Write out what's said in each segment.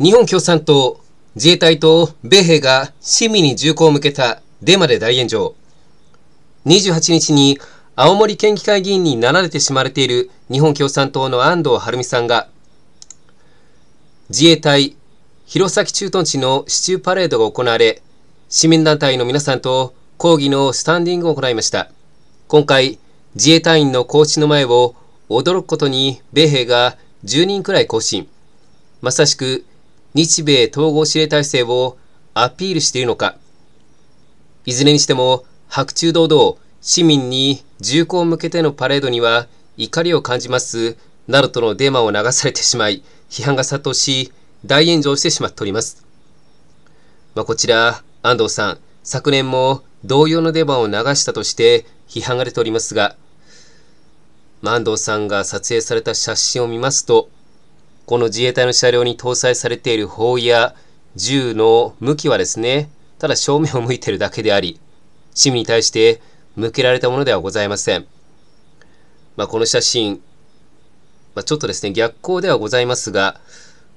日本共産党、自衛隊と米兵が市民に銃口を向けたデマで大炎上。28日に青森県議会議員になられてしまれている日本共産党の安藤晴美さんが、自衛隊弘前駐屯地の市中パレードが行われ、市民団体の皆さんと抗議のスタンディングを行いました。今回、自衛隊員の行進の前を驚くことに米兵が10人くらい行進。まさしく日米統合司令体制をアピールしているのか、いずれにしても白昼堂々市民に銃口を向けてのパレードには怒りを感じますなどとのデマを流されてしまい、批判が殺到し、大炎上してしまっております。まあ、こちら、安藤さん、昨年も同様のデマを流したとして批判が出ておりますが、まあ、安藤さんが撮影された写真を見ますと、この自衛隊の車両に搭載されている砲や銃の向きはですね、ただ正面を向いているだけであり、市民に対して向けられたものではございません。まあ、この写真、まあ、ちょっとですね、逆光ではございますが、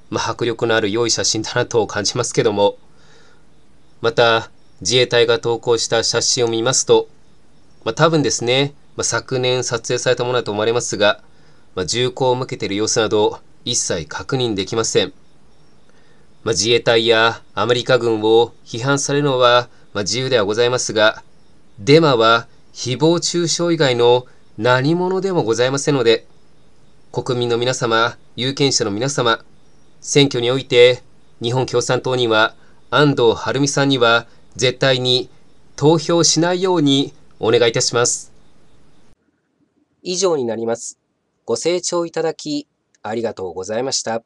まあ、迫力のある良い写真だなと感じますけども、また、自衛隊が投稿した写真を見ますと、まあ、多分ですね、まあ、昨年撮影されたものだと思われますが、まあ、銃口を向けている様子など、一切確認できません。まあ、自衛隊やアメリカ軍を批判されるのは、まあ、自由ではございますが、デマは誹謗中傷以外の何者でもございませんので、国民の皆様、有権者の皆様、選挙において日本共産党には安藤晴美さんには絶対に投票しないようにお願いいたします。以上になります。ご清聴いただきありがとうございました。